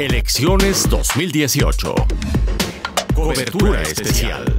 Elecciones 2018. Cobertura especial.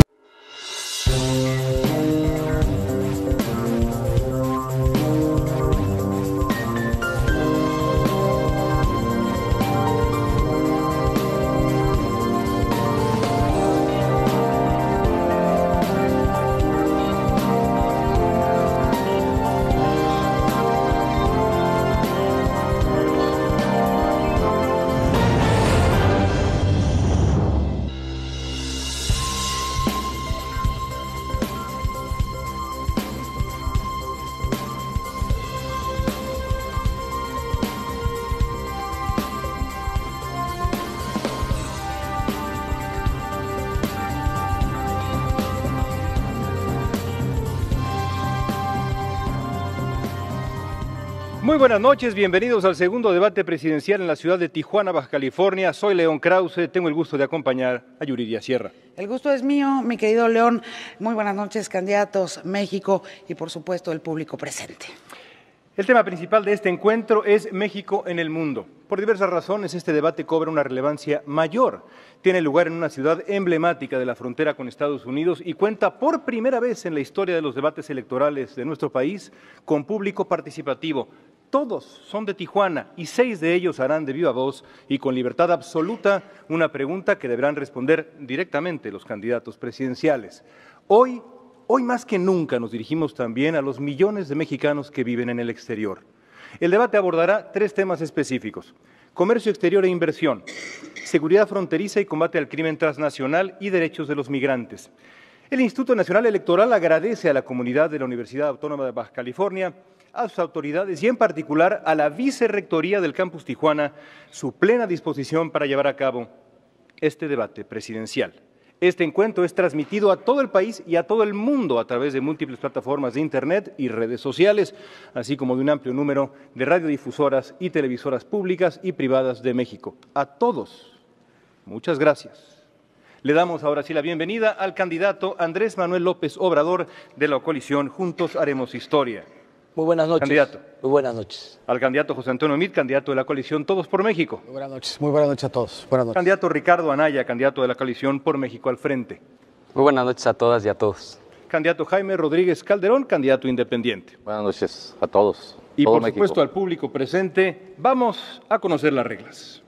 buenas noches, bienvenidos al segundo debate presidencial en la ciudad de Tijuana, Baja California. Soy León Krause, tengo el gusto de acompañar a Yuridia Sierra. El gusto es mío, mi querido León. Muy buenas noches, candidatos, México y por supuesto el público presente. El tema principal de este encuentro es México en el mundo. Por diversas razones, este debate cobra una relevancia mayor. Tiene lugar en una ciudad emblemática de la frontera con Estados Unidos y cuenta por primera vez en la historia de los debates electorales de nuestro país con público participativo, todos son de Tijuana y seis de ellos harán de viva voz y con libertad absoluta una pregunta que deberán responder directamente los candidatos presidenciales. Hoy, hoy más que nunca nos dirigimos también a los millones de mexicanos que viven en el exterior. El debate abordará tres temas específicos. Comercio exterior e inversión, seguridad fronteriza y combate al crimen transnacional y derechos de los migrantes. El Instituto Nacional Electoral agradece a la comunidad de la Universidad Autónoma de Baja California a sus autoridades y en particular a la Vicerrectoría del Campus Tijuana su plena disposición para llevar a cabo este debate presidencial. Este encuentro es transmitido a todo el país y a todo el mundo a través de múltiples plataformas de Internet y redes sociales, así como de un amplio número de radiodifusoras y televisoras públicas y privadas de México. A todos, muchas gracias. Le damos ahora sí la bienvenida al candidato Andrés Manuel López Obrador de la coalición Juntos Haremos Historia. Muy buenas noches. Candidato. Muy buenas noches. Al candidato José Antonio Mit, candidato de la coalición Todos por México. Muy buenas noches. Muy buenas noches a todos. Buenas noches. Candidato Ricardo Anaya, candidato de la coalición Por México al frente. Muy buenas noches a todas y a todos. Candidato Jaime Rodríguez Calderón, candidato independiente. Buenas noches a todos. Y por supuesto al público presente, vamos a conocer las reglas.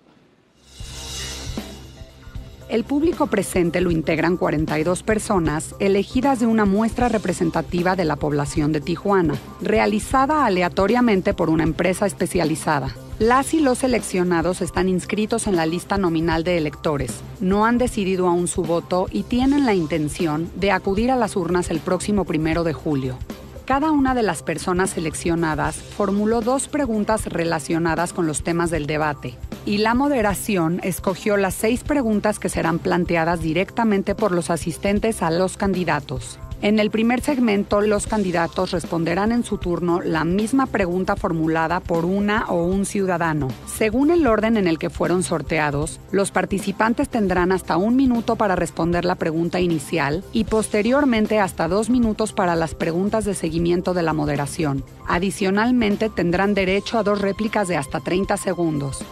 El público presente lo integran 42 personas elegidas de una muestra representativa de la población de Tijuana, realizada aleatoriamente por una empresa especializada. Las y los seleccionados están inscritos en la lista nominal de electores, no han decidido aún su voto y tienen la intención de acudir a las urnas el próximo primero de julio. Cada una de las personas seleccionadas formuló dos preguntas relacionadas con los temas del debate, y la moderación escogió las seis preguntas que serán planteadas directamente por los asistentes a los candidatos. En el primer segmento, los candidatos responderán en su turno la misma pregunta formulada por una o un ciudadano. Según el orden en el que fueron sorteados, los participantes tendrán hasta un minuto para responder la pregunta inicial y posteriormente hasta dos minutos para las preguntas de seguimiento de la moderación. Adicionalmente, tendrán derecho a dos réplicas de hasta 30 segundos.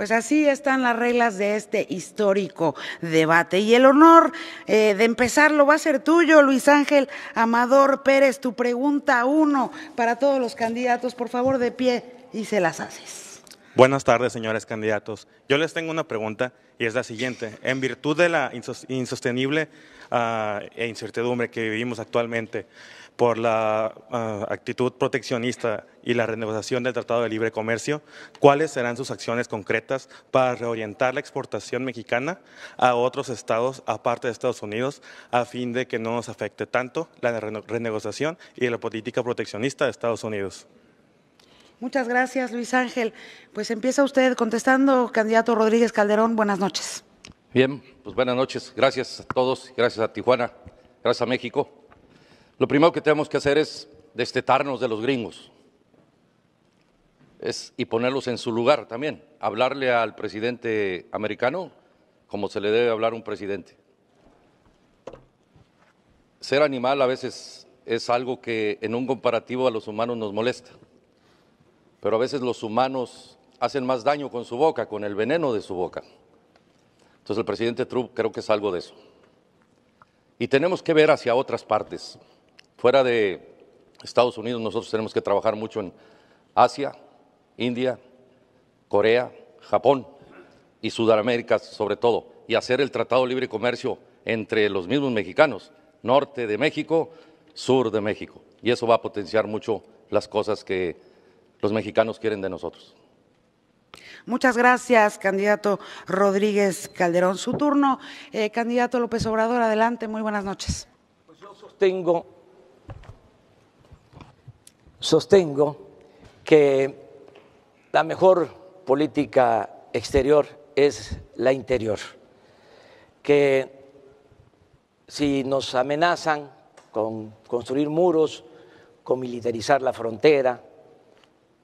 Pues así están las reglas de este histórico debate. Y el honor eh, de empezarlo va a ser tuyo, Luis Ángel Amador Pérez. Tu pregunta uno para todos los candidatos, por favor, de pie y se las haces. Buenas tardes, señores candidatos. Yo les tengo una pregunta y es la siguiente. En virtud de la insostenible ah, e incertidumbre que vivimos actualmente, por la ah, actitud proteccionista y la renegociación del Tratado de Libre Comercio, ¿cuáles serán sus acciones concretas para reorientar la exportación mexicana a otros estados aparte de Estados Unidos a fin de que no nos afecte tanto la renegociación y la política proteccionista de Estados Unidos? Muchas gracias, Luis Ángel. Pues empieza usted contestando, candidato Rodríguez Calderón, buenas noches. Bien, pues buenas noches. Gracias a todos, gracias a Tijuana, gracias a México. Lo primero que tenemos que hacer es destetarnos de los gringos y ponerlos en su lugar también, hablarle al presidente americano como se le debe hablar a un presidente. Ser animal a veces es algo que en un comparativo a los humanos nos molesta, pero a veces los humanos hacen más daño con su boca, con el veneno de su boca. Entonces el presidente Trump creo que es algo de eso. Y tenemos que ver hacia otras partes. Fuera de Estados Unidos, nosotros tenemos que trabajar mucho en Asia, India, Corea, Japón y Sudamérica sobre todo, y hacer el Tratado de Libre Comercio entre los mismos mexicanos, norte de México, sur de México. Y eso va a potenciar mucho las cosas que los mexicanos quieren de nosotros. Muchas gracias, candidato Rodríguez Calderón. Su turno, eh, candidato López Obrador, adelante, muy buenas noches. Pues yo sostengo sostengo que la mejor política exterior es la interior, que si nos amenazan con construir muros, con militarizar la frontera,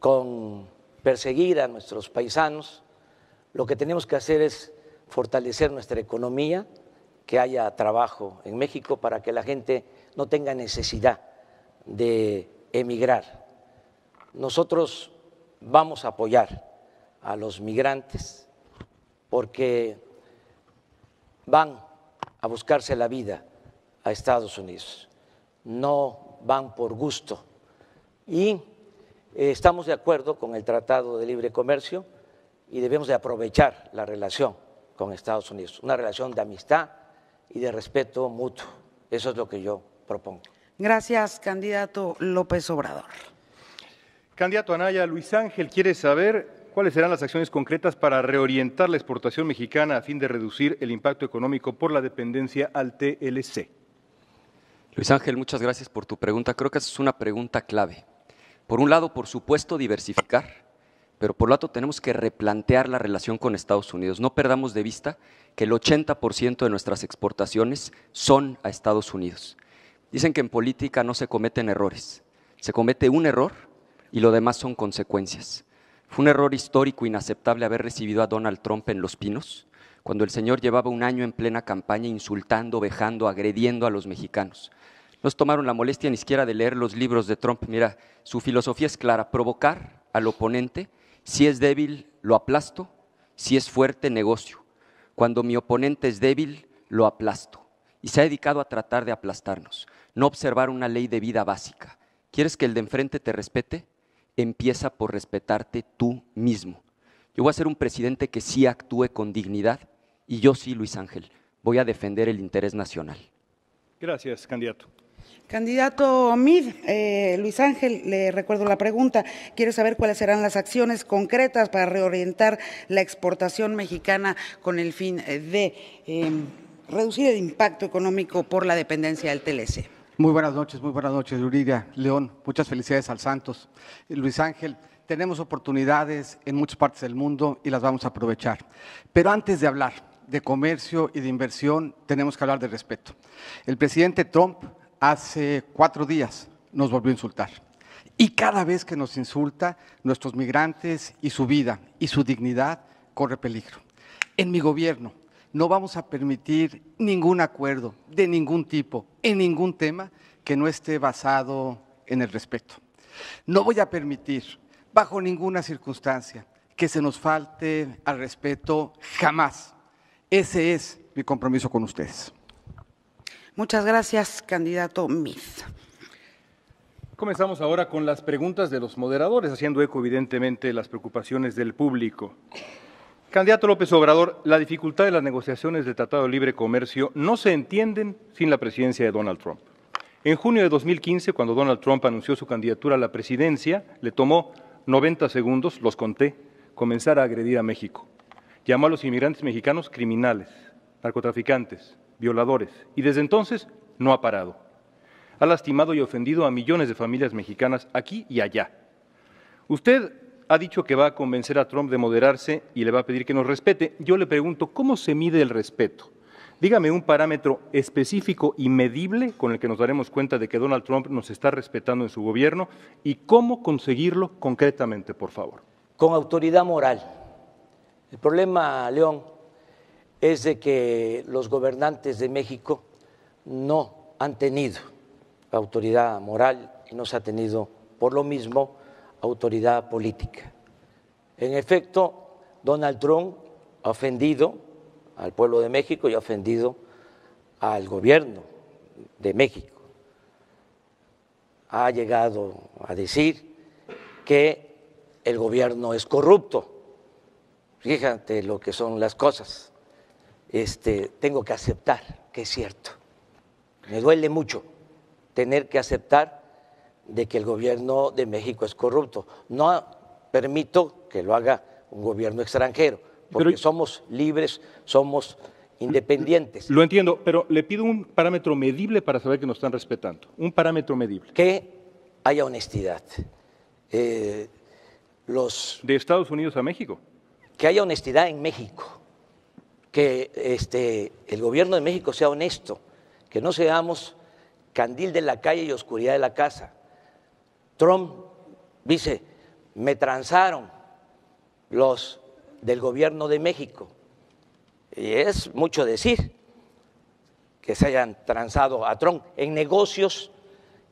con perseguir a nuestros paisanos, lo que tenemos que hacer es fortalecer nuestra economía, que haya trabajo en México para que la gente no tenga necesidad de emigrar. Nosotros vamos a apoyar a los migrantes porque van a buscarse la vida a Estados Unidos, no van por gusto. Y eh, estamos de acuerdo con el Tratado de Libre Comercio y debemos de aprovechar la relación con Estados Unidos, una relación de amistad y de respeto mutuo. Eso es lo que yo propongo. Gracias, candidato López Obrador. Candidato Anaya, Luis Ángel quiere saber cuáles serán las acciones concretas para reorientar la exportación mexicana a fin de reducir el impacto económico por la dependencia al TLC. Luis Ángel, muchas gracias por tu pregunta. Creo que esa es una pregunta clave. Por un lado, por supuesto, diversificar, pero por otro lado tenemos que replantear la relación con Estados Unidos. No perdamos de vista que el 80% de nuestras exportaciones son a Estados Unidos. Dicen que en política no se cometen errores. Se comete un error y lo demás son consecuencias. Fue un error histórico inaceptable haber recibido a Donald Trump en Los Pinos, cuando el señor llevaba un año en plena campaña insultando, vejando, agrediendo a los mexicanos. No tomaron la molestia ni siquiera de leer los libros de Trump. Mira, su filosofía es clara, provocar al oponente. Si es débil, lo aplasto. Si es fuerte, negocio. Cuando mi oponente es débil, lo aplasto. Y se ha dedicado a tratar de aplastarnos no observar una ley de vida básica. ¿Quieres que el de enfrente te respete? Empieza por respetarte tú mismo. Yo voy a ser un presidente que sí actúe con dignidad y yo sí, Luis Ángel, voy a defender el interés nacional. Gracias, candidato. Candidato Mid, eh, Luis Ángel, le recuerdo la pregunta. Quiero saber cuáles serán las acciones concretas para reorientar la exportación mexicana con el fin eh, de eh, reducir el impacto económico por la dependencia del TLC. Muy buenas noches, muy buenas noches, Yuridia, León, muchas felicidades al Santos. Luis Ángel, tenemos oportunidades en muchas partes del mundo y las vamos a aprovechar. Pero antes de hablar de comercio y de inversión, tenemos que hablar de respeto. El presidente Trump hace cuatro días nos volvió a insultar. Y cada vez que nos insulta, nuestros migrantes y su vida y su dignidad corre peligro. En mi gobierno, no vamos a permitir ningún acuerdo de ningún tipo, en ningún tema, que no esté basado en el respeto. No voy a permitir, bajo ninguna circunstancia, que se nos falte al respeto jamás. Ese es mi compromiso con ustedes. Muchas gracias, candidato Miz. Comenzamos ahora con las preguntas de los moderadores, haciendo eco evidentemente las preocupaciones del público. Candidato López Obrador, la dificultad de las negociaciones del Tratado de Libre Comercio no se entienden sin la presidencia de Donald Trump. En junio de 2015, cuando Donald Trump anunció su candidatura a la presidencia, le tomó 90 segundos, los conté, comenzar a agredir a México. Llamó a los inmigrantes mexicanos criminales, narcotraficantes, violadores, y desde entonces no ha parado. Ha lastimado y ofendido a millones de familias mexicanas aquí y allá. Usted ha dicho que va a convencer a Trump de moderarse y le va a pedir que nos respete. Yo le pregunto, ¿cómo se mide el respeto? Dígame un parámetro específico y medible con el que nos daremos cuenta de que Donald Trump nos está respetando en su gobierno y cómo conseguirlo concretamente, por favor. Con autoridad moral. El problema, León, es de que los gobernantes de México no han tenido autoridad moral y no se ha tenido por lo mismo autoridad política. En efecto, Donald Trump ha ofendido al pueblo de México y ha ofendido al gobierno de México. Ha llegado a decir que el gobierno es corrupto. Fíjate lo que son las cosas. Este, tengo que aceptar que es cierto. Me duele mucho tener que aceptar de que el gobierno de México es corrupto. No permito que lo haga un gobierno extranjero, porque somos libres, somos independientes. Lo entiendo, pero le pido un parámetro medible para saber que nos están respetando. Un parámetro medible. Que haya honestidad. Eh, de Estados Unidos a México. Que haya honestidad en México. Que este, el gobierno de México sea honesto. Que no seamos candil de la calle y oscuridad de la casa. Trump dice, me transaron los del gobierno de México. Y es mucho decir que se hayan transado a Trump en negocios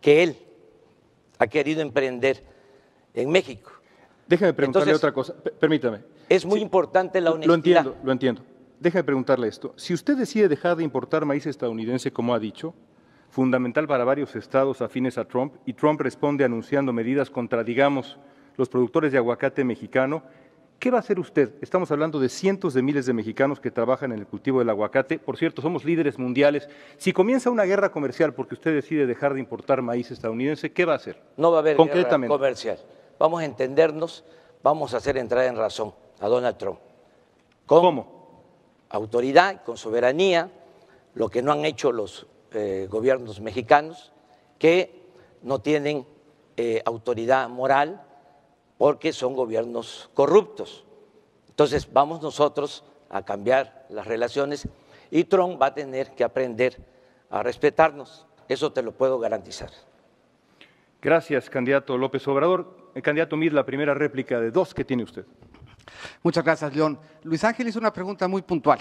que él ha querido emprender en México. Déjame preguntarle otra cosa, permítame. Es muy importante la honestidad. Lo entiendo, lo entiendo. Déjame preguntarle esto. Si usted decide dejar de importar maíz estadounidense, como ha dicho, fundamental para varios estados afines a Trump, y Trump responde anunciando medidas contra, digamos, los productores de aguacate mexicano. ¿Qué va a hacer usted? Estamos hablando de cientos de miles de mexicanos que trabajan en el cultivo del aguacate. Por cierto, somos líderes mundiales. Si comienza una guerra comercial porque usted decide dejar de importar maíz estadounidense, ¿qué va a hacer? No va a haber guerra comercial. Vamos a entendernos, vamos a hacer entrar en razón a Donald Trump. Con ¿Cómo? Autoridad, con soberanía, lo que no han hecho los eh, gobiernos mexicanos que no tienen eh, autoridad moral porque son gobiernos corruptos. Entonces vamos nosotros a cambiar las relaciones y Trump va a tener que aprender a respetarnos. Eso te lo puedo garantizar. Gracias, candidato López Obrador. El eh, candidato Mir, la primera réplica de dos que tiene usted. Muchas gracias, León. Luis Ángel hizo una pregunta muy puntual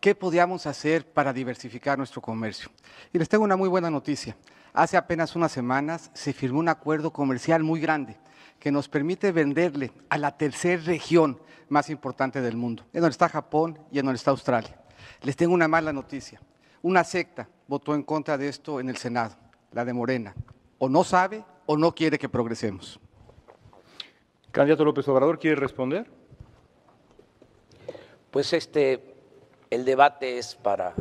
qué podíamos hacer para diversificar nuestro comercio. Y les tengo una muy buena noticia. Hace apenas unas semanas se firmó un acuerdo comercial muy grande que nos permite venderle a la tercera región más importante del mundo, en donde está Japón y en donde está Australia. Les tengo una mala noticia. Una secta votó en contra de esto en el Senado, la de Morena. O no sabe o no quiere que progresemos. Candidato López Obrador, ¿quiere responder? Pues este, el debate es para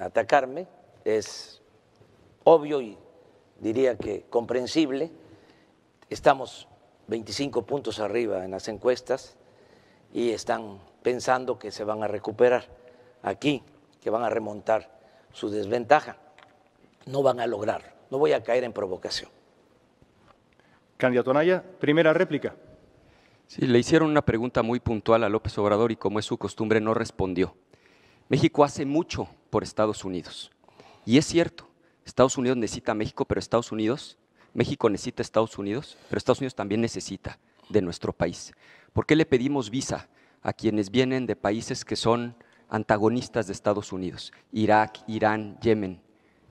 atacarme, es obvio y diría que comprensible. Estamos 25 puntos arriba en las encuestas y están pensando que se van a recuperar aquí, que van a remontar su desventaja. No van a lograr, no voy a caer en provocación. Candidato Naya, primera réplica. Sí, le hicieron una pregunta muy puntual a López Obrador y como es su costumbre no respondió. México hace mucho por Estados Unidos. Y es cierto, Estados Unidos necesita a México, pero Estados Unidos, México necesita a Estados Unidos, pero Estados Unidos también necesita de nuestro país. ¿Por qué le pedimos visa a quienes vienen de países que son antagonistas de Estados Unidos? Irak, Irán, Yemen.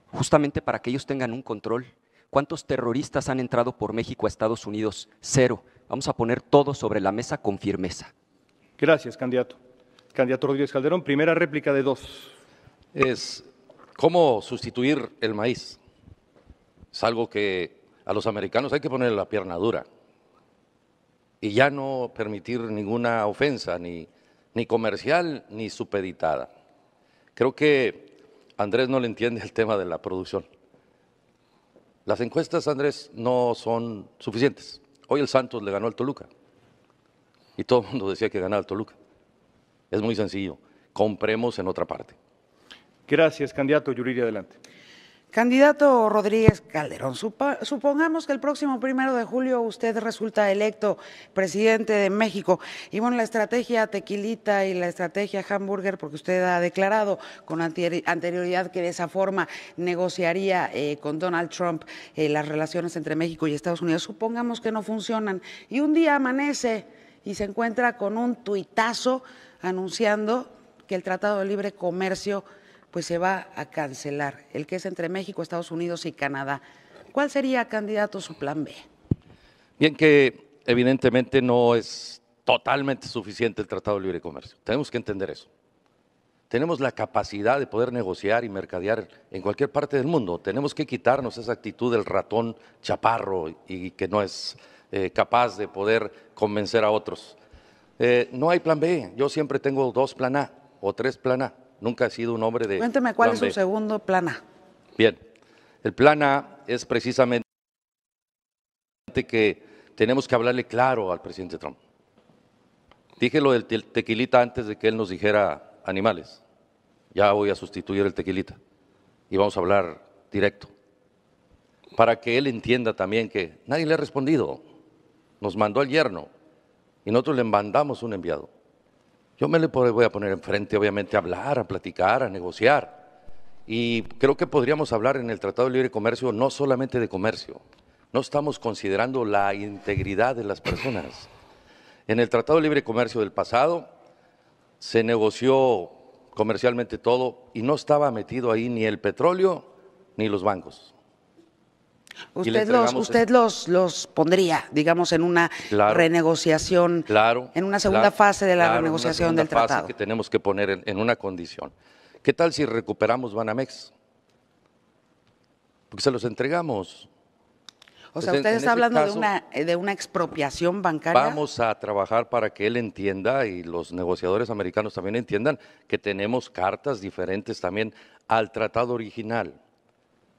Justamente para que ellos tengan un control. ¿Cuántos terroristas han entrado por México a Estados Unidos? Cero. Vamos a poner todo sobre la mesa con firmeza. Gracias, candidato. Candidato Rodríguez Calderón, primera réplica de dos. Es cómo sustituir el maíz. Es algo que a los americanos hay que ponerle la pierna dura y ya no permitir ninguna ofensa, ni, ni comercial, ni supeditada. Creo que Andrés no le entiende el tema de la producción. Las encuestas, Andrés, no son suficientes. Hoy el Santos le ganó al Toluca. Y todo el mundo decía que ganaba al Toluca. Es muy sencillo. Compremos en otra parte. Gracias, candidato Yuriria, adelante. Candidato Rodríguez Calderón, supongamos que el próximo primero de julio usted resulta electo presidente de México. Y bueno, la estrategia tequilita y la estrategia hamburger, porque usted ha declarado con anterioridad que de esa forma negociaría eh, con Donald Trump eh, las relaciones entre México y Estados Unidos. Supongamos que no funcionan y un día amanece y se encuentra con un tuitazo anunciando que el Tratado de Libre Comercio pues se va a cancelar, el que es entre México, Estados Unidos y Canadá. ¿Cuál sería, candidato, su plan B? Bien, que evidentemente no es totalmente suficiente el Tratado de Libre Comercio. Tenemos que entender eso. Tenemos la capacidad de poder negociar y mercadear en cualquier parte del mundo. Tenemos que quitarnos esa actitud del ratón chaparro y que no es eh, capaz de poder convencer a otros. Eh, no hay plan B, yo siempre tengo dos plan A o tres plan A, nunca he sido un hombre de... Cuénteme cuál es su segundo plan A. Bien, el plan A es precisamente que tenemos que hablarle claro al presidente Trump. Dije lo del tequilita antes de que él nos dijera animales. Ya voy a sustituir el tequilita y vamos a hablar directo. Para que él entienda también que nadie le ha respondido nos mandó al yerno y nosotros le mandamos un enviado. Yo me le voy a poner enfrente, obviamente, a hablar, a platicar, a negociar. Y creo que podríamos hablar en el Tratado de Libre Comercio no solamente de comercio. No estamos considerando la integridad de las personas. En el Tratado de Libre Comercio del pasado se negoció comercialmente todo y no estaba metido ahí ni el petróleo ni los bancos. Usted, los, usted los, los pondría, digamos, en una renegociación, en una segunda fase de la renegociación del tratado. que tenemos que poner en, una condición. ¿Qué tal si recuperamos Banamex? Porque se los entregamos. O sea, usted está hablando de, una, eh, de una expropiación bancaria. Vamos a trabajar para que él entienda y los negociadores americanos también entiendan que tenemos cartas diferentes también al tratado original.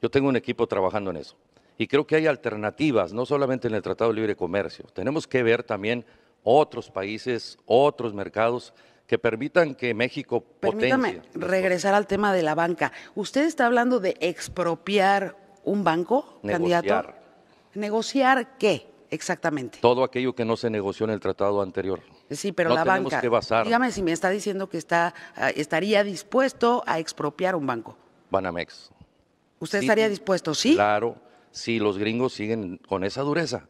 Yo tengo un equipo trabajando en eso. Y creo que hay alternativas, no solamente en el Tratado de Libre Comercio. Tenemos que ver también otros países, otros mercados que permitan que México Permítame regresar al tema de la banca. ¿Usted está hablando de expropiar un banco, candidato? ¿Negociar qué exactamente? Todo aquello que no se negoció en el tratado anterior. Sí, pero no la tenemos Que basar. Dígame si me está diciendo que está, ah, estaría dispuesto a expropiar un banco. Banamex. ¿Usted estaría dispuesto, sí? Claro si los gringos siguen con esa dureza.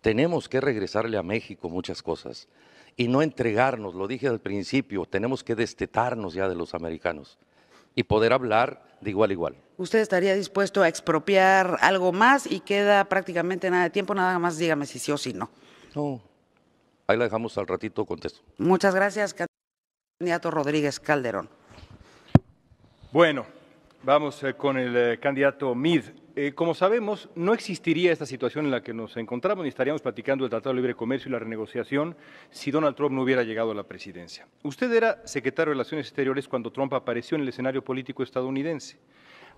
Tenemos que regresarle a México muchas cosas y no entregarnos, lo dije al principio, tenemos que destetarnos ya de los americanos y poder hablar de igual a igual. ¿Usted estaría dispuesto a expropiar algo más y queda prácticamente nada de tiempo? Nada más dígame si sí o si no. No, ahí la dejamos al ratito, contesto. Muchas gracias, candidato Rodríguez Calderón. Bueno, vamos eh, con el eh, candidato Mid. Eh, como sabemos, no existiría esta situación en la que nos encontramos ni estaríamos platicando el Tratado de Libre Comercio y la renegociación si Donald Trump no hubiera llegado a la presidencia. Usted era secretario de Relaciones Exteriores cuando Trump apareció en el escenario político estadounidense.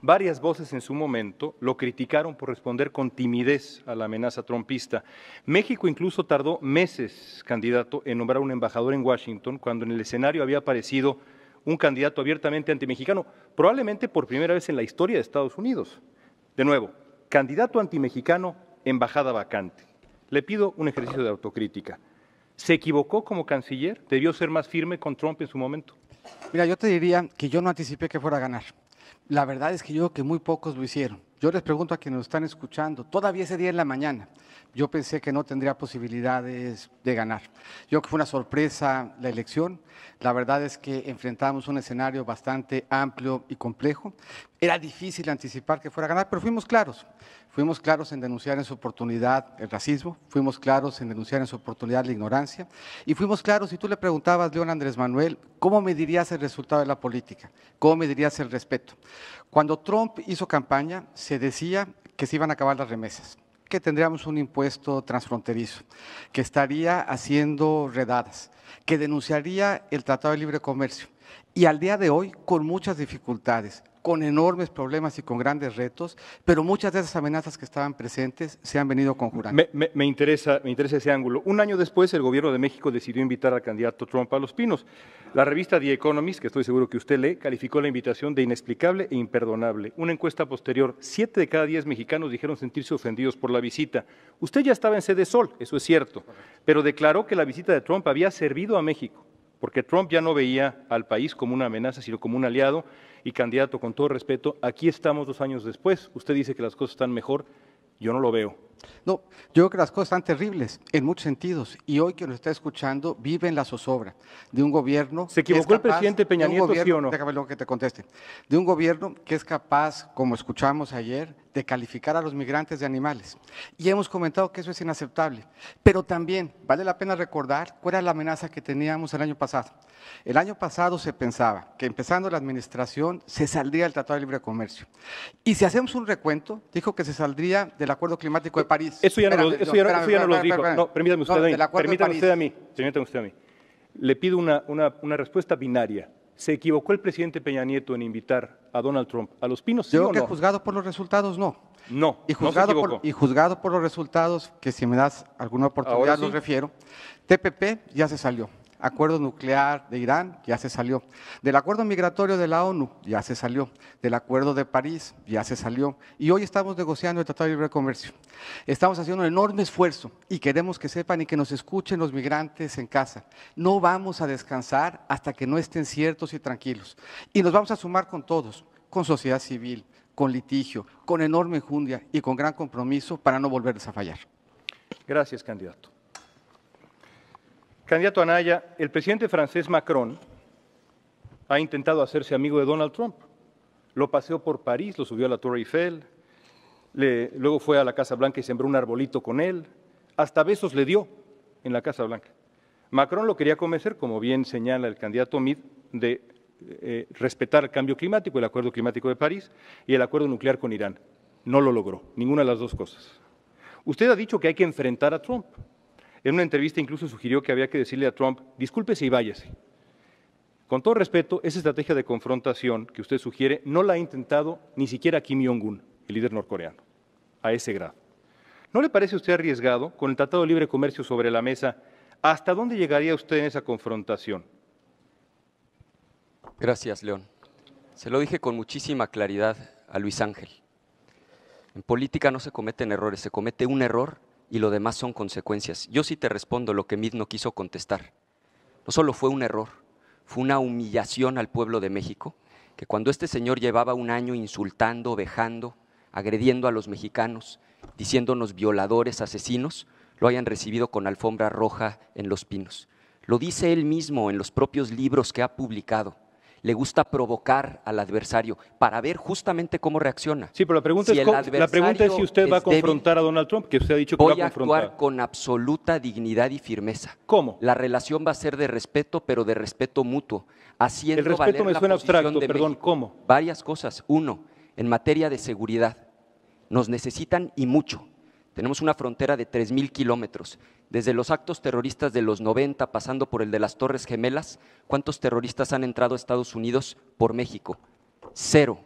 Varias voces en su momento lo criticaron por responder con timidez a la amenaza trumpista. México incluso tardó meses, candidato, en nombrar un embajador en Washington cuando en el escenario había aparecido un candidato abiertamente antimexicano, probablemente por primera vez en la historia de Estados Unidos. De nuevo, candidato antimexicano, embajada vacante. Le pido un ejercicio de autocrítica. ¿Se equivocó como canciller? ¿Debió ser más firme con Trump en su momento? Mira, yo te diría que yo no anticipé que fuera a ganar. La verdad es que yo creo que muy pocos lo hicieron. Yo les pregunto a quienes nos están escuchando, todavía ese día en la mañana, yo pensé que no tendría posibilidades de ganar. Yo creo que fue una sorpresa la elección. La verdad es que enfrentamos un escenario bastante amplio y complejo. Era difícil anticipar que fuera a ganar, pero fuimos claros. Fuimos claros en denunciar en su oportunidad el racismo, fuimos claros en denunciar en su oportunidad la ignorancia y fuimos claros, si tú le preguntabas, León Andrés Manuel, ¿cómo medirías el resultado de la política? ¿Cómo medirías el respeto? Cuando Trump hizo campaña, se decía que se iban a acabar las remesas que tendríamos un impuesto transfronterizo, que estaría haciendo redadas, que denunciaría el Tratado de Libre Comercio, y al día de hoy, con muchas dificultades, con enormes problemas y con grandes retos, pero muchas de esas amenazas que estaban presentes se han venido conjurando. Me, interesa ese ángulo. Un año después, el gobierno de México decidió invitar al candidato Trump a Los Pinos. La revista The Economist, que estoy seguro que usted lee, calificó la invitación de inexplicable e imperdonable. Una encuesta posterior, siete de cada diez mexicanos dijeron sentirse ofendidos por la visita. Usted ya estaba en sede Sol, eso es cierto, pero declaró que la visita de Trump había servido a México porque Trump ya no veía al país como una amenaza, sino como un aliado y candidato, con todo respeto. Aquí estamos dos años después, usted dice que las cosas están mejor, yo no lo veo. No, yo creo que las cosas están terribles en muchos sentidos y hoy quien nos está escuchando vive en la zozobra de un gobierno. ¿Se equivocó el presidente Peña Nieto, sí o no? Déjame luego que te conteste. De un gobierno que es capaz, como escuchamos ayer, de calificar a los migrantes de animales. Y hemos comentado que eso es inaceptable. Pero también vale la pena recordar cuál era la amenaza que teníamos el año pasado. El año pasado se pensaba que empezando la administración se saldría el Tratado de Libre Comercio. Y si hacemos un recuento, dijo que se saldría del Acuerdo Climático de eso ya no lo, dijo. permítame usted a mí. Permítame usted a mí. Le pido una, una, respuesta binaria. ¿Se equivocó el presidente Peña Nieto en invitar a Donald Trump a los pinos? Yo creo que juzgado por los resultados, no. No. Y juzgado, por, y juzgado por los resultados, que si me das alguna oportunidad lo los refiero, TPP ya se salió acuerdo nuclear de Irán, ya se salió. Del acuerdo migratorio de la ONU, ya se salió. Del acuerdo de París, ya se salió. Y hoy estamos negociando el Tratado de Libre Comercio. Estamos haciendo un enorme esfuerzo y queremos que sepan y que nos escuchen los migrantes en casa. No vamos a descansar hasta que no estén ciertos y tranquilos. Y nos vamos a sumar con todos, con sociedad civil, con litigio, con enorme enjundia y con gran compromiso para no volverles a fallar. Gracias, candidato. Candidato Anaya, el presidente francés Macron ha intentado hacerse amigo de Donald Trump. Lo paseó por París, lo subió a la Torre Eiffel, luego fue a la Casa Blanca y sembró un arbolito con él. Hasta besos le dio en la Casa Blanca. Macron lo quería convencer, como bien señala el candidato Mid, de eh, respetar el cambio climático, el acuerdo climático de París y el acuerdo nuclear con Irán. No lo logró, ninguna de las dos cosas. Usted ha dicho que hay que enfrentar a Trump. En una entrevista incluso sugirió que había que decirle a Trump, discúlpese y váyase. Con todo respeto, esa estrategia de confrontación que usted sugiere no la ha intentado ni siquiera Kim Jong-un, el líder norcoreano, a ese grado. ¿No le parece a usted arriesgado, con el Tratado de Libre Comercio sobre la mesa, hasta dónde llegaría usted en esa confrontación? Gracias, León. Se lo dije con muchísima claridad a Luis Ángel. En política no se cometen errores, se comete un error y lo demás son consecuencias. Yo sí te respondo lo que midno no quiso contestar. No solo fue un error, fue una humillación al pueblo de México, que cuando este señor llevaba un año insultando, vejando, agrediendo a los mexicanos, diciéndonos violadores, asesinos, lo hayan recibido con alfombra roja en los pinos. Lo dice él mismo en los propios libros que ha publicado le gusta provocar al adversario para ver justamente cómo reacciona. Sí, pero la pregunta, es, si usted va a confrontar a Donald Trump, que usted ha dicho que va a confrontar. actuar con absoluta dignidad y firmeza. ¿Cómo? La relación va a ser de respeto, pero de respeto mutuo, haciendo El respeto me suena abstracto, perdón, ¿cómo? Varias cosas. Uno, en materia de seguridad, nos necesitan y mucho tenemos una frontera de 3.000 kilómetros. Desde los actos terroristas de los 90, pasando por el de las Torres Gemelas, ¿cuántos terroristas han entrado a Estados Unidos por México? Cero.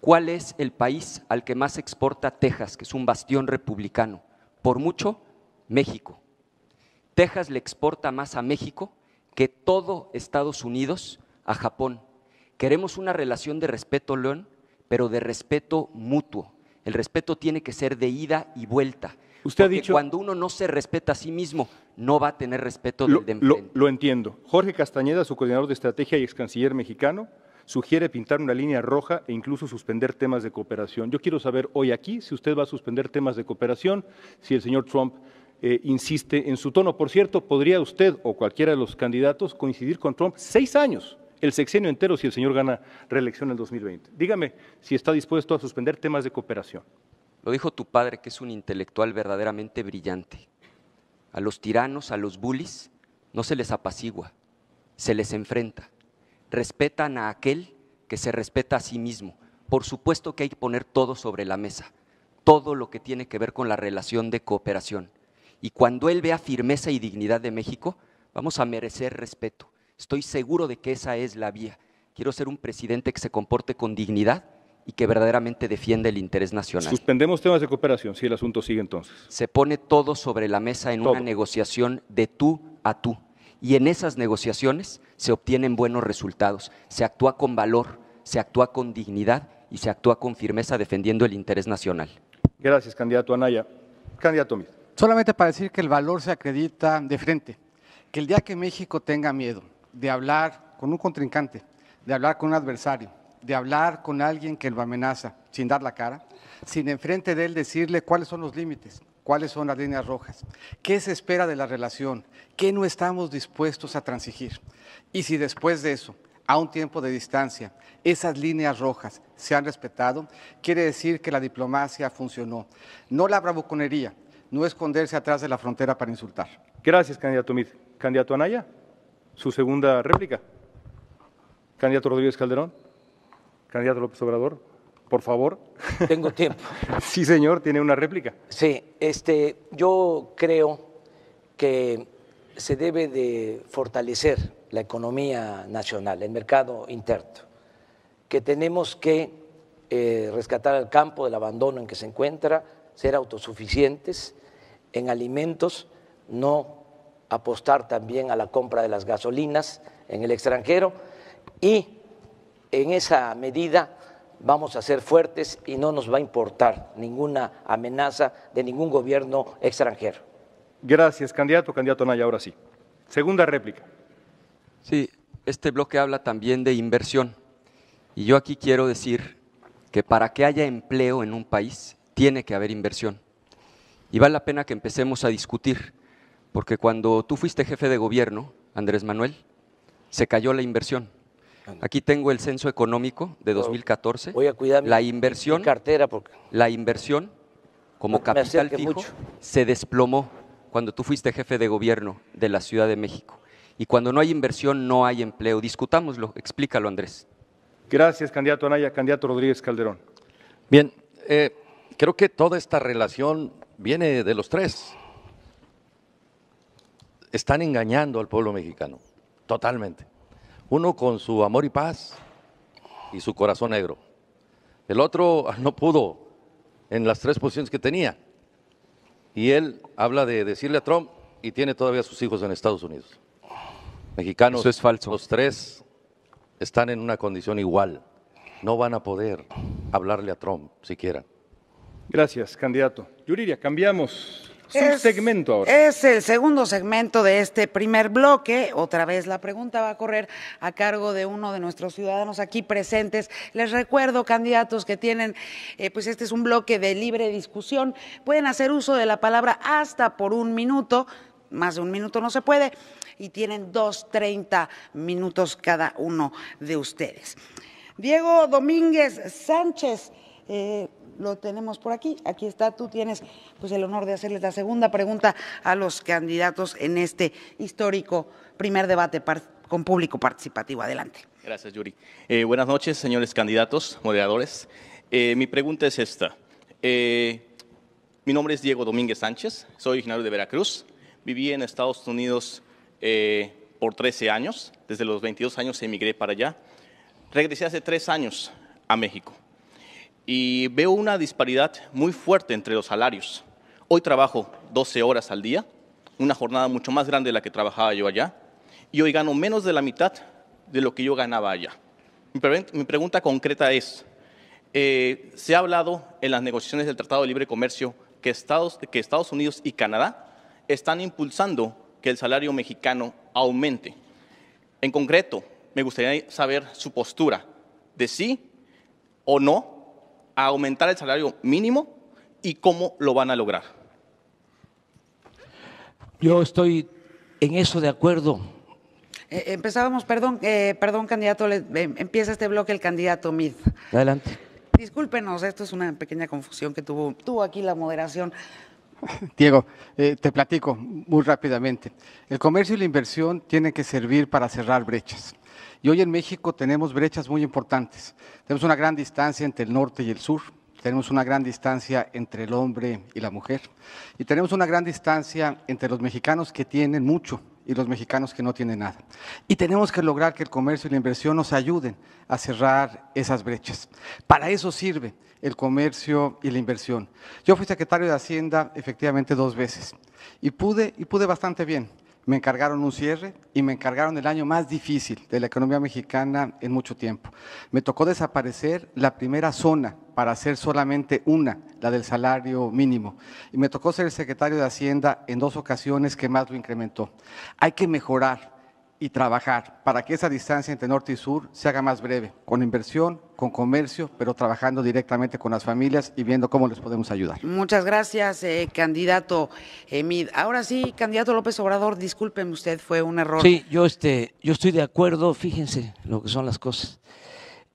¿Cuál es el país al que más exporta Texas, que es un bastión republicano? Por mucho, México. Texas le exporta más a México que todo Estados Unidos a Japón. Queremos una relación de respeto, León, pero de respeto mutuo el respeto tiene que ser de ida y vuelta. Usted ha dicho, cuando uno no se respeta a sí mismo, no va a tener respeto de lo, lo entiendo. Jorge Castañeda, su coordinador de estrategia y ex canciller mexicano, sugiere pintar una línea roja e incluso suspender temas de cooperación. Yo quiero saber hoy aquí si usted va a suspender temas de cooperación, si el señor Trump eh, insiste en su tono. Por cierto, podría usted o cualquiera de los candidatos coincidir con Trump seis años el sexenio entero si el señor gana reelección en el 2020. Dígame si está dispuesto a suspender temas de cooperación. Lo dijo tu padre, que es un intelectual verdaderamente brillante. A los tiranos, a los bullies, no se les apacigua, se les enfrenta. Respetan a aquel que se respeta a sí mismo. Por supuesto que hay que poner todo sobre la mesa, todo lo que tiene que ver con la relación de cooperación. Y cuando él vea firmeza y dignidad de México, vamos a merecer respeto. Estoy seguro de que esa es la vía. Quiero ser un presidente que se comporte con dignidad y que verdaderamente defiende el interés nacional. Suspendemos temas de cooperación, si el asunto sigue entonces. Se pone todo sobre la mesa en una negociación de tú a tú. Y en esas negociaciones se obtienen buenos resultados. Se actúa con valor, se actúa con dignidad y se actúa con firmeza defendiendo el interés nacional. Gracias, candidato Anaya. Candidato Mir. Solamente para decir que el valor se acredita de frente. Que el día que México tenga miedo, de hablar con un contrincante, de hablar con un adversario, de hablar con alguien que lo amenaza sin dar la cara, sin enfrente de él decirle cuáles son los límites, cuáles son las líneas rojas, qué se espera de la relación, qué no estamos dispuestos a transigir. Y si después de eso, a un tiempo de distancia, esas líneas rojas se han respetado, quiere decir que la diplomacia funcionó. No la bravuconería, no esconderse atrás de la frontera para insultar. Gracias, candidato Mid. Candidato Anaya su segunda réplica. Candidato Rodríguez Calderón, candidato López Obrador, por favor. Tengo tiempo. sí, señor, tiene una réplica. Sí, este, yo creo que se debe de fortalecer la economía nacional, el mercado interno, que tenemos que eh, rescatar al campo del abandono en que se encuentra, ser autosuficientes en alimentos, no apostar también a la compra de las gasolinas en el extranjero y en esa medida vamos a ser fuertes y no nos va a importar ninguna amenaza de ningún gobierno extranjero. Gracias, candidato. Candidato Naya, ahora sí. Segunda réplica. Sí, este bloque habla también de inversión. Y yo aquí quiero decir que para que haya empleo en un país tiene que haber inversión. Y vale la pena que empecemos a discutir porque cuando tú fuiste jefe de gobierno, Andrés Manuel, se cayó la inversión. Aquí tengo el censo económico de 2014. Voy a cuidar la inversión, cartera porque la inversión como capital fijo se desplomó cuando tú fuiste jefe de gobierno de la Ciudad de México. Y cuando no hay inversión no hay empleo. Discutámoslo, explícalo Andrés. Gracias, candidato Anaya, candidato Rodríguez Calderón. Bien, eh, creo que toda esta relación viene de los tres están engañando al pueblo mexicano, totalmente. Uno con su amor y paz y su corazón negro. El otro no pudo en las tres posiciones que tenía. Y él habla de decirle a Trump y tiene todavía sus hijos en Estados Unidos. Mexicanos, es falso. los tres están en una condición igual. No van a poder hablarle a Trump siquiera. Gracias, candidato. Yuriria, cambiamos ahora. Es el segundo segmento de este primer bloque. Otra vez la pregunta va a correr a cargo de uno de nuestros ciudadanos aquí presentes. Les recuerdo, candidatos que tienen, eh, pues este es un bloque de libre discusión. Pueden hacer uso de la palabra hasta por un minuto. Más de un minuto no se puede. Y tienen dos, treinta minutos cada uno de ustedes. Diego Domínguez Sánchez. Eh, lo tenemos por aquí. Aquí está, tú tienes pues el honor de hacerles la segunda pregunta a los candidatos en este histórico primer debate con público participativo. Adelante. Gracias, Yuri. Eh, buenas noches, señores candidatos, moderadores. Eh, mi pregunta es esta. Eh, mi nombre es Diego Domínguez Sánchez, soy originario de Veracruz. Viví en Estados Unidos por 13 años. Desde los 22 años emigré para allá. Regresé hace tres años a México y veo una disparidad muy fuerte entre los salarios. Hoy trabajo 12 horas al día, una jornada mucho más grande de la que trabajaba yo allá, y hoy gano menos de la mitad de lo que yo ganaba allá. Mi, pregunta concreta es, eh, se ha hablado en las negociaciones del Tratado de Libre Comercio que Estados, que Estados Unidos y Canadá están impulsando que el salario mexicano aumente. En concreto, me gustaría saber su postura de sí o no aumentar el salario mínimo y cómo lo van a lograr. Yo estoy en eso de acuerdo. Eh, empezábamos, perdón, eh, perdón candidato, eh, empieza este bloque el candidato Mid. Adelante. Discúlpenos, esto es una pequeña confusión que tuvo, aquí la moderación. Diego, te platico muy rápidamente. El comercio y la inversión tienen que servir para cerrar brechas. Y hoy en México tenemos brechas muy importantes. Tenemos una gran distancia entre el norte y el sur, tenemos una gran distancia entre el hombre y la mujer, y tenemos una gran distancia entre los mexicanos que tienen mucho y los mexicanos que no tienen nada. Y tenemos que lograr que el comercio y la inversión nos ayuden a cerrar esas brechas. Para eso sirve el comercio y la inversión. Yo fui secretario de Hacienda efectivamente dos veces y pude, y pude bastante bien me encargaron un cierre y me encargaron el año más difícil de la economía mexicana en mucho tiempo. Me tocó desaparecer la primera zona para hacer solamente una, la del salario mínimo. Y me tocó ser el secretario de Hacienda en dos ocasiones que más lo incrementó. Hay que mejorar y trabajar para que esa distancia entre norte y sur se haga más breve, con inversión, con comercio, pero trabajando directamente con las familias y viendo cómo les podemos ayudar. Muchas gracias, eh, candidato Emid. Ahora sí, candidato López Obrador, discúlpeme usted, fue un error. Sí, yo, este, yo estoy de acuerdo, fíjense lo que son las cosas,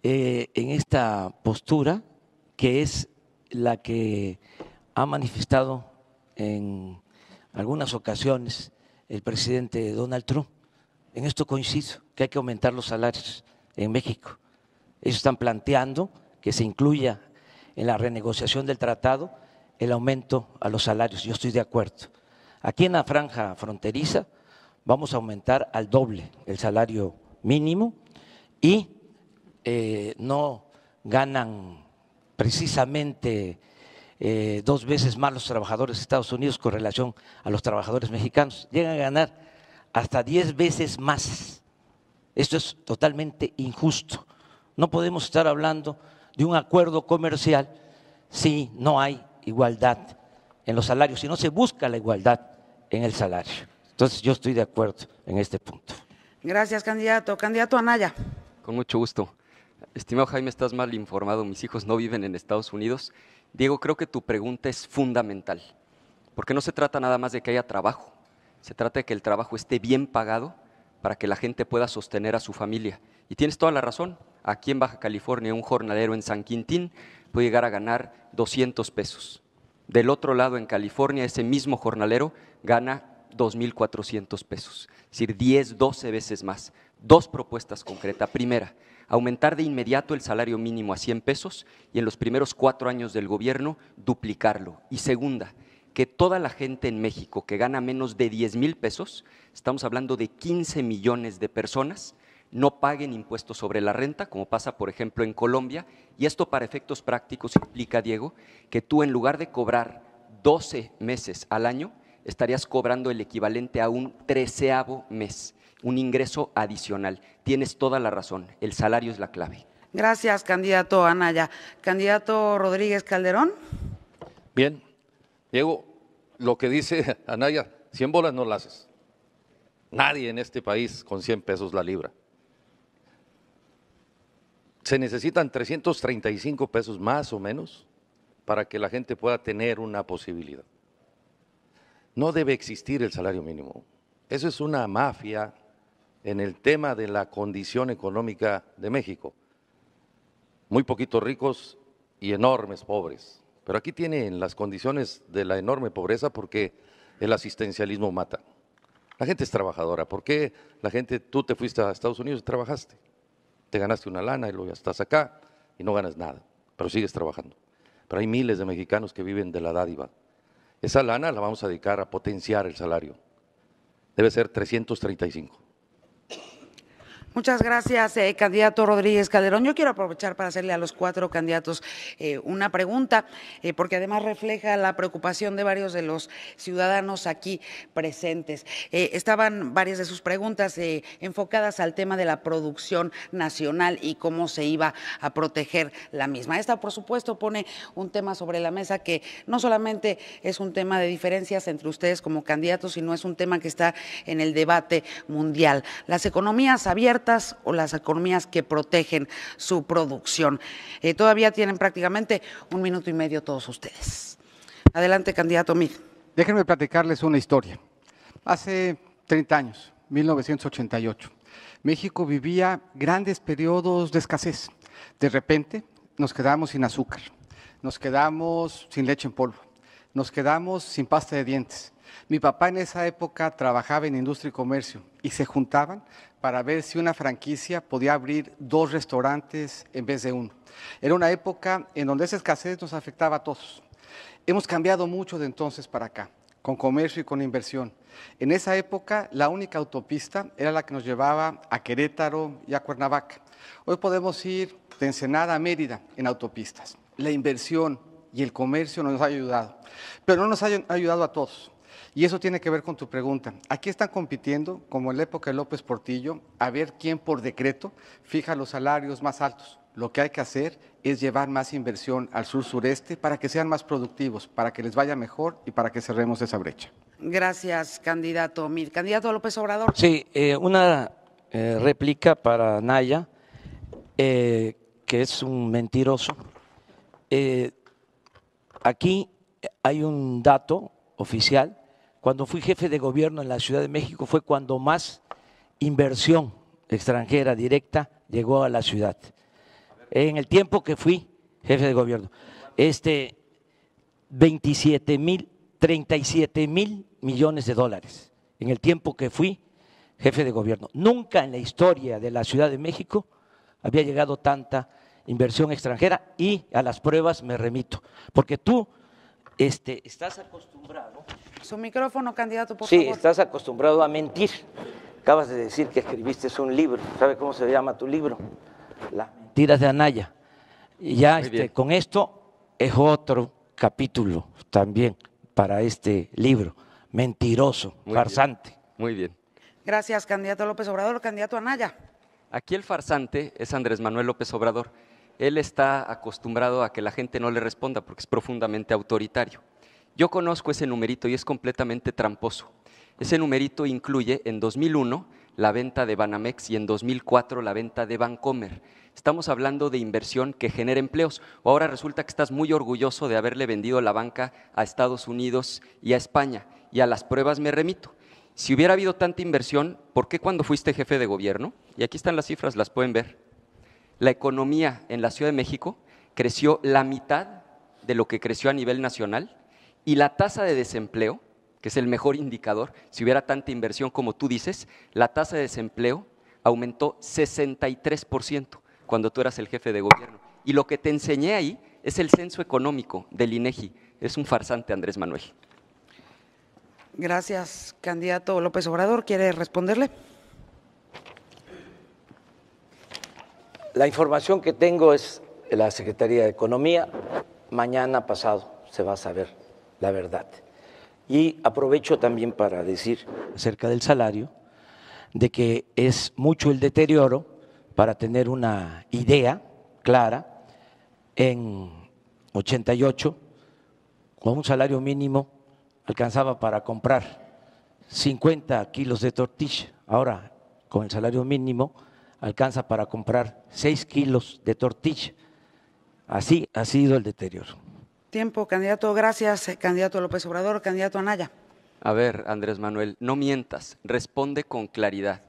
eh, en esta postura que es la que ha manifestado en algunas ocasiones el presidente Donald Trump en esto coincido, que hay que aumentar los salarios en México. Ellos están planteando que se incluya en la renegociación del tratado el aumento a los salarios. Yo estoy de acuerdo. Aquí en la franja fronteriza vamos a aumentar al doble el salario mínimo y eh, no ganan precisamente eh, dos veces más los trabajadores de Estados Unidos con relación a los trabajadores mexicanos. Llegan a ganar hasta 10 veces más. Esto es totalmente injusto. No podemos estar hablando de un acuerdo comercial si no hay igualdad en los salarios, si no se busca la igualdad en el salario. Entonces yo estoy de acuerdo en este punto. Gracias, candidato. Candidato Anaya. Con mucho gusto. Estimado Jaime, estás mal informado. Mis hijos no viven en Estados Unidos. Diego, creo que tu pregunta es fundamental, porque no se trata nada más de que haya trabajo, se trata de que el trabajo esté bien pagado para que la gente pueda sostener a su familia. Y tienes toda la razón. Aquí en Baja California, un jornalero en San Quintín puede llegar a ganar 200 pesos. Del otro lado, en California, ese mismo jornalero gana 2.400 pesos, es decir, 10, 12 veces más. Dos propuestas concretas. Primera, aumentar de inmediato el salario mínimo a 100 pesos y en los primeros cuatro años del gobierno duplicarlo. Y segunda, que toda la gente en México que gana menos de 10 mil pesos, estamos hablando de 15 millones de personas, no paguen impuestos sobre la renta, como pasa, por ejemplo, en Colombia. Y esto para efectos prácticos implica, Diego, que tú en lugar de cobrar 12 meses al año, estarías cobrando el equivalente a un treceavo mes, un ingreso adicional. Tienes toda la razón, el salario es la clave. Gracias, candidato Anaya. Candidato Rodríguez Calderón. Bien, Diego, lo que dice Anaya, 100 bolas no las haces. Nadie en este país con 100 pesos la libra. Se necesitan 335 pesos más o menos para que la gente pueda tener una posibilidad. No debe existir el salario mínimo. Eso es una mafia en el tema de la condición económica de México. Muy poquitos ricos y enormes pobres. Pero aquí tienen las condiciones de la enorme pobreza porque el asistencialismo mata. La gente es trabajadora. ¿Por qué la gente, tú te fuiste a Estados Unidos y trabajaste? Te ganaste una lana y luego ya estás acá y no ganas nada, pero sigues trabajando. Pero hay miles de mexicanos que viven de la dádiva. Esa lana la vamos a dedicar a potenciar el salario. Debe ser 335. Muchas gracias, eh, candidato Rodríguez Calderón. Yo quiero aprovechar para hacerle a los cuatro candidatos eh, una pregunta, eh, porque además refleja la preocupación de varios de los ciudadanos aquí presentes. estaban varias de sus preguntas enfocadas al tema de la producción nacional y cómo se iba a proteger la misma. Esta, por supuesto, pone un tema sobre la mesa que no solamente es un tema de diferencias entre ustedes como candidatos, sino es un tema que está en el debate mundial. Las economías abiertas o las economías que protegen su producción. Eh, todavía tienen prácticamente un minuto y medio todos ustedes. Adelante, candidato Mil. Déjenme platicarles una historia. Hace 30 años, 1988, México vivía grandes periodos de escasez. De repente nos quedamos sin azúcar, nos quedamos sin leche en polvo, nos quedamos sin pasta de dientes, mi papá en esa época trabajaba en industria y comercio y se juntaban para ver si una franquicia podía abrir dos restaurantes en vez de uno. Era una época en donde esa escasez nos afectaba a todos. Hemos cambiado mucho de entonces para acá, con comercio y con inversión. En esa época la única autopista era la que nos llevaba a Querétaro y a Cuernavaca. Hoy podemos ir de Ensenada a Mérida en autopistas. La inversión y el comercio nos ha ayudado, pero no nos ha ayudado a todos. Y eso tiene que ver con tu pregunta. Aquí están compitiendo, como en la época de López Portillo, a ver quién por decreto fija los salarios más altos. Lo que hay que hacer es llevar más inversión al sur-sureste para que sean más productivos, para que les vaya mejor y para que cerremos esa brecha. Gracias, candidato Mil. Candidato López Obrador. Sí, eh, una eh, réplica para Naya, eh, que es un mentiroso. aquí hay un dato oficial cuando fui jefe de gobierno en la Ciudad de México fue cuando más inversión extranjera directa llegó a la ciudad. En el tiempo que fui jefe de gobierno, este 27 mil, 37 mil millones de dólares. En el tiempo que fui jefe de gobierno, nunca en la historia de la Ciudad de México había llegado tanta inversión extranjera y a las pruebas me remito, porque tú este, estás acostumbrado. Su micrófono, candidato, por sí, estás acostumbrado a mentir. Acabas de decir que escribiste un libro. ¿Sabe cómo se llama tu libro? Las mentiras de Anaya. Y ya este, con esto es otro capítulo también para este libro. Mentiroso, farsante. Muy bien. Gracias, candidato López Obrador. Candidato Anaya. Aquí el farsante es Andrés Manuel López Obrador él está acostumbrado a que la gente no le responda porque es profundamente autoritario. Yo conozco ese numerito y es completamente tramposo. Ese numerito incluye en 2001 la venta de Banamex y en 2004 la venta de Bancomer. Estamos hablando de inversión que genera empleos. O ahora resulta que estás muy orgulloso de haberle vendido la banca a Estados Unidos y a España. Y a las pruebas me remito. Si hubiera habido tanta inversión, ¿por qué cuando fuiste jefe de gobierno? Y aquí están las cifras, las pueden ver la economía en la Ciudad de México creció la mitad de lo que creció a nivel nacional y la tasa de desempleo, que es el mejor indicador, si hubiera tanta inversión como tú dices, la tasa de desempleo aumentó 63% cuando tú eras el jefe de gobierno. Y lo que te enseñé ahí es el censo económico del INEGI. Es un farsante, Andrés Manuel. Gracias, candidato López Obrador. ¿Quiere responderle? La información que tengo es de la Secretaría de Economía. Mañana pasado se va a saber la verdad. Y aprovecho también para decir acerca del salario, de que es mucho el deterioro para tener una idea clara. En 88, con un salario mínimo, alcanzaba para comprar 50 kilos de tortilla. Ahora, con el salario mínimo, alcanza para comprar 6 kilos de tortilla. Así ha sido el deterioro. Tiempo, candidato. Gracias, eh, candidato López Obrador, candidato Anaya. A ver, Andrés Manuel, no mientas, responde con claridad.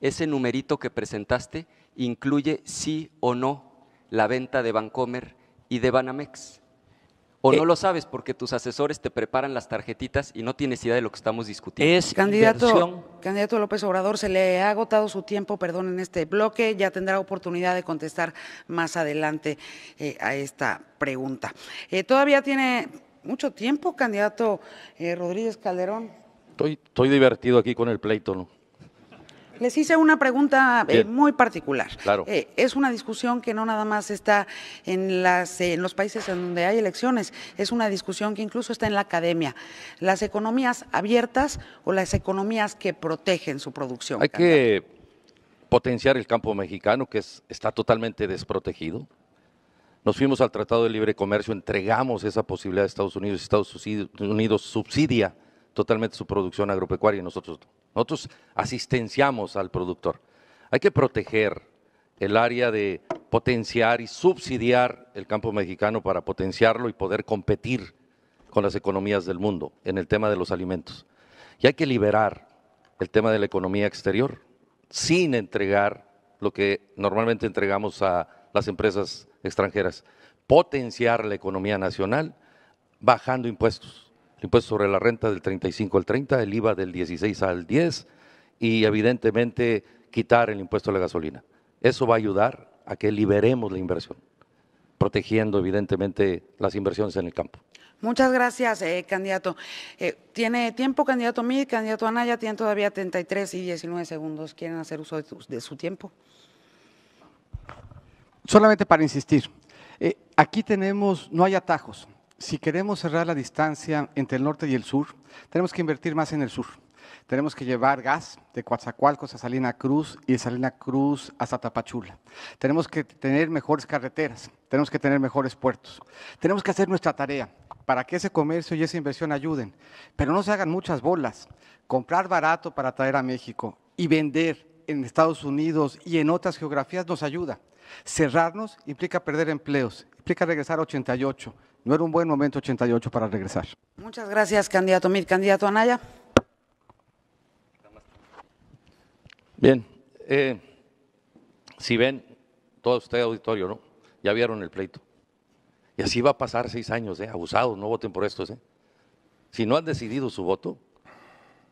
Ese numerito que presentaste incluye sí o no la venta de Bancomer y de Banamex. O no eh, lo sabes porque tus asesores te preparan las tarjetitas y no tienes idea de lo que estamos discutiendo. Es candidato, candidato López Obrador, se le ha agotado su tiempo, perdón, en este bloque. Ya tendrá oportunidad de contestar más adelante eh, a esta pregunta. Eh, todavía tiene mucho tiempo, candidato Rodríguez Calderón. Estoy, estoy divertido aquí con el pleito, ¿no? Les hice una pregunta eh, muy particular. Claro. Eh, es una discusión que no nada más está en, las, eh, los países en donde hay elecciones, es una discusión que incluso está en la academia. Las economías abiertas o las economías que protegen su producción. Hay que potenciar el campo mexicano que está totalmente desprotegido. Nos fuimos al Tratado de Libre Comercio, entregamos esa posibilidad a Estados Unidos. Estados Unidos subsidia totalmente su producción agropecuaria y nosotros Nosotros asistenciamos al productor. Hay que proteger el área de potenciar y subsidiar el campo mexicano para potenciarlo y poder competir con las economías del mundo en el tema de los alimentos. Y hay que liberar el tema de la economía exterior sin entregar lo que normalmente entregamos a las empresas extranjeras, potenciar la economía nacional bajando impuestos el impuesto sobre la renta del 35 al 30, el IVA del 16 al 10 y evidentemente quitar el impuesto a la gasolina. Eso va a ayudar a que liberemos la inversión, protegiendo evidentemente las inversiones en el campo. Muchas gracias, eh, candidato. Eh, tiene tiempo, candidato Mí, candidato Anaya, tienen todavía 33 y 19 segundos. ¿Quieren hacer uso de, su tiempo? Solamente para insistir, eh, aquí tenemos, no hay atajos. Si queremos cerrar la distancia entre el norte y el sur, tenemos que invertir más en el sur. Tenemos que llevar gas de Coatzacoalcos a Salina Cruz y de Salina Cruz hasta Tapachula. Tenemos que tener mejores carreteras, tenemos que tener mejores puertos. Tenemos que hacer nuestra tarea para que ese comercio y esa inversión ayuden, pero no se hagan muchas bolas. Comprar barato para traer a México y vender en Estados Unidos y en otras geografías nos ayuda. Cerrarnos implica perder empleos, implica regresar a 88, no era un buen momento 88 para regresar. Muchas gracias, candidato Mil. Candidato Anaya. Bien, eh, si ven, todo usted auditorio, ¿no? Ya vieron el pleito. Y así va a pasar seis años, ¿eh? Abusados, no voten por estos, ¿eh? Si no han decidido su voto,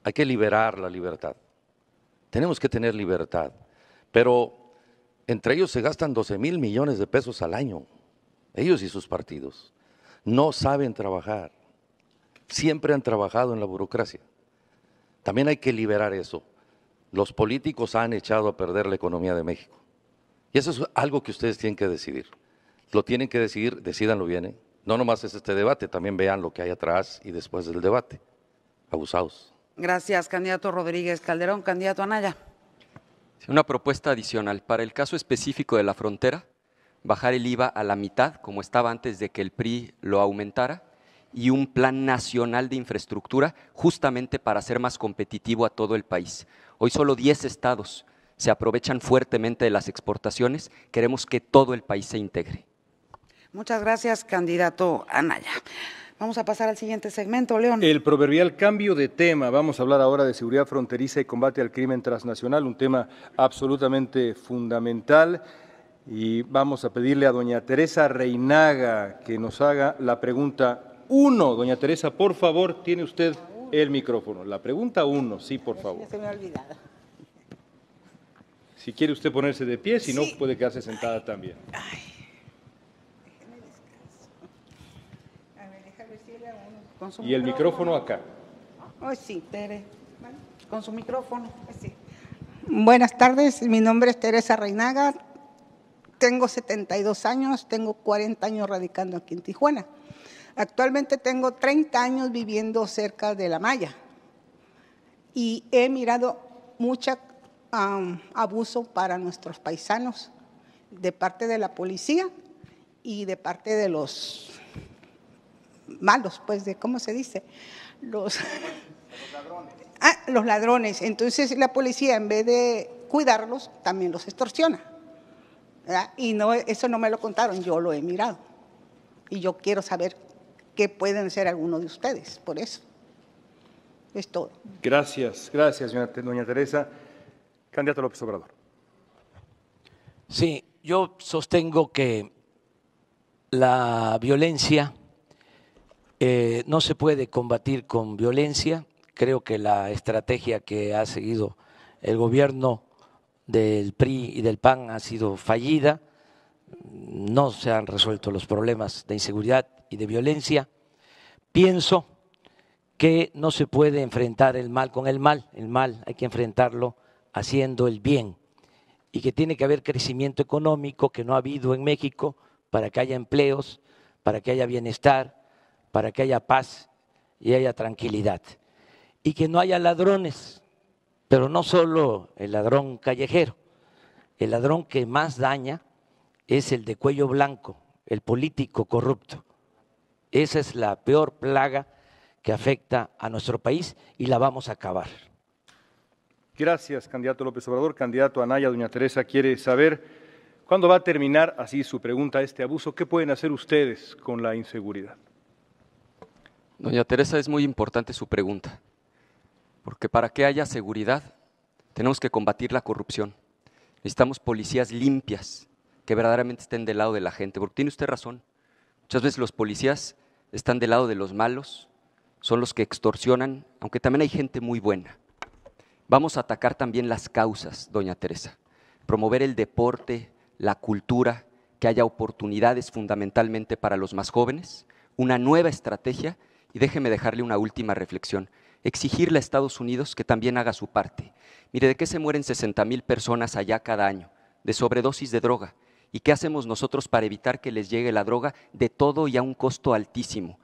hay que liberar la libertad. Tenemos que tener libertad. Pero entre ellos se gastan 12 mil millones de pesos al año, ellos y sus partidos no saben trabajar. Siempre han trabajado en la burocracia. También hay que liberar eso. Los políticos han echado a perder la economía de México. Y eso es algo que ustedes tienen que decidir. Lo tienen que decidir, decidanlo bien. ¿eh? No nomás es este debate, también vean lo que hay atrás y después del debate. Abusados. Gracias, candidato Rodríguez Calderón. Candidato Anaya. Una propuesta adicional. Para el caso específico de la frontera, bajar el IVA a la mitad, como estaba antes de que el PRI lo aumentara, y un plan nacional de infraestructura justamente para hacer más competitivo a todo el país. Hoy solo 10 estados se aprovechan fuertemente de las exportaciones, queremos que todo el país se integre. Muchas gracias, candidato Anaya. Vamos a pasar al siguiente segmento, León. El proverbial cambio de tema. Vamos a hablar ahora de seguridad fronteriza y combate al crimen transnacional, un tema absolutamente fundamental y vamos a pedirle a doña Teresa Reinaga que nos haga la pregunta 1. Doña Teresa, por favor, tiene usted el micrófono. La pregunta 1, sí, por favor. Se me ha olvidado. Si quiere usted ponerse de pie, si no, puede quedarse sentada también. Ay. Y el micrófono acá. Oh, sí, Tere. Con su micrófono. Buenas tardes, mi nombre es Teresa Reinaga, tengo 72 años, tengo 40 años radicando aquí en Tijuana. Actualmente tengo 30 años viviendo cerca de La Maya y he mirado mucho abuso para nuestros paisanos de parte de la policía y de parte de los malos, pues de, ¿cómo se dice? los ladrones. Ah, los ladrones. Entonces la policía en vez de cuidarlos, también los extorsiona. Y no, eso no me lo contaron, yo lo he mirado. Y yo quiero saber qué pueden ser algunos de ustedes, por eso. Es todo. Gracias, gracias, doña, Teresa. Candidato López Obrador. Sí, yo sostengo que la violencia eh, no se puede combatir con violencia. Creo que la estrategia que ha seguido el gobierno del PRI y del PAN ha sido fallida, no se han resuelto los problemas de inseguridad y de violencia. Pienso que no se puede enfrentar el mal con el mal, el mal hay que enfrentarlo haciendo el bien y que tiene que haber crecimiento económico que no ha habido en México para que haya empleos, para que haya bienestar, para que haya paz y haya tranquilidad y que no haya ladrones, pero no solo el ladrón callejero, el ladrón que más daña es el de cuello blanco, el político corrupto. Esa es la peor plaga que afecta a nuestro país y la vamos a acabar. Gracias, candidato López Obrador. Candidato Anaya, doña Teresa quiere saber cuándo va a terminar, así su pregunta, este abuso. ¿Qué pueden hacer ustedes con la inseguridad? Doña Teresa, es muy importante su pregunta. Porque para que haya seguridad, tenemos que combatir la corrupción. Necesitamos policías limpias, que verdaderamente estén del lado de la gente. Porque tiene usted razón. Muchas veces los policías están del lado de los malos, son los que extorsionan, aunque también hay gente muy buena. Vamos a atacar también las causas, doña Teresa. Promover el deporte, la cultura, que haya oportunidades fundamentalmente para los más jóvenes, una nueva estrategia y déjeme dejarle una última reflexión exigirle a Estados Unidos que también haga su parte. Mire, ¿de qué se mueren 60 mil personas allá cada año? De sobredosis de droga. ¿Y qué hacemos nosotros para evitar que les llegue la droga de todo y a un costo altísimo?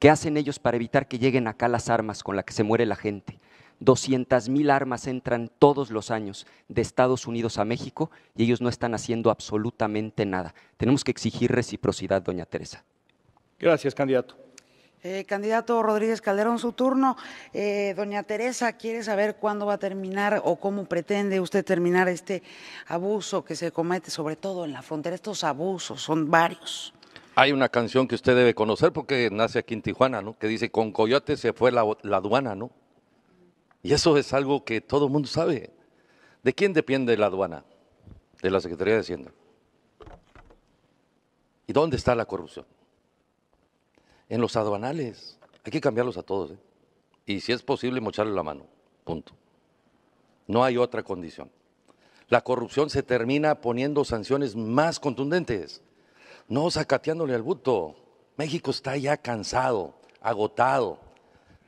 ¿Qué hacen ellos para evitar que lleguen acá las armas con las que se muere la gente? 200 mil armas entran todos los años de Estados Unidos a México y ellos no están haciendo absolutamente nada. Tenemos que exigir reciprocidad, doña Teresa. Gracias, candidato. Eh, candidato Rodríguez Calderón, su turno. Eh, doña Teresa quiere saber cuándo va a terminar o cómo pretende usted terminar este abuso que se comete, sobre todo en la frontera. Estos abusos son varios. Hay una canción que usted debe conocer porque nace aquí en Tijuana, ¿no? Que dice, con Coyote se fue la, la aduana, ¿no? Y eso es algo que todo el mundo sabe. ¿De quién depende la aduana? De la Secretaría de Hacienda. ¿Y dónde está la corrupción? en los aduanales. Hay que cambiarlos a todos. ¿eh? Y si es posible, mocharle la mano. Punto. No hay otra condición. La corrupción se termina poniendo sanciones más contundentes, no sacateándole al buto. México está ya cansado, agotado,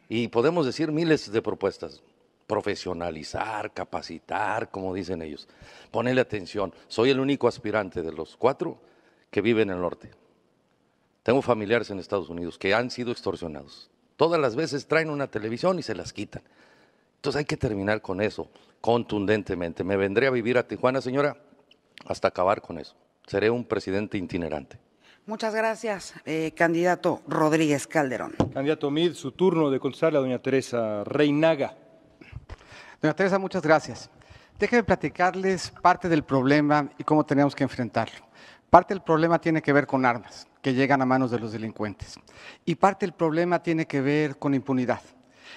y podemos decir miles de propuestas. Profesionalizar, capacitar, como dicen ellos. Ponerle atención. Soy el único aspirante de los cuatro que vive en el norte. Tengo familiares en Estados Unidos que han sido extorsionados. Todas las veces traen una televisión y se las quitan. Entonces hay que terminar con eso contundentemente. Me vendré a vivir a Tijuana, señora, hasta acabar con eso. Seré un presidente itinerante. Muchas gracias, eh, candidato Rodríguez Calderón. Candidato Mid, su turno de contestarle a doña Teresa Reinaga. Doña Teresa, muchas gracias. Déjeme platicarles parte del problema y cómo tenemos que enfrentarlo. Parte del problema tiene que ver con armas que llegan a manos de los delincuentes y parte del problema tiene que ver con impunidad.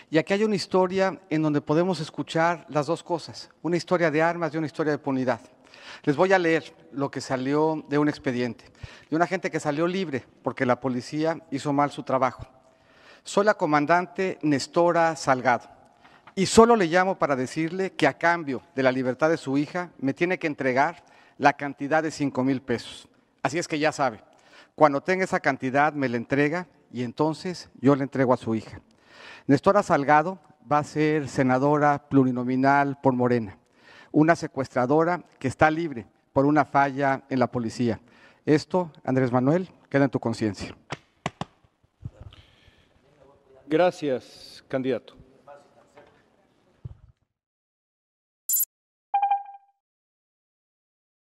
Y aquí hay una historia en donde podemos escuchar las dos cosas, una historia de armas y una historia de impunidad. Les voy a leer lo que salió de un expediente, de una gente que salió libre porque la policía hizo mal su trabajo. Soy la comandante Nestora Salgado y solo le llamo para decirle que a cambio de la libertad de su hija me tiene que entregar la cantidad de 5 mil pesos. Así es que ya sabe, cuando tenga esa cantidad me la entrega y entonces yo le entrego a su hija. Nestora Salgado va a ser senadora plurinominal por Morena, una secuestradora que está libre por una falla en la policía. Esto, Andrés Manuel, queda en tu conciencia. Gracias, candidato.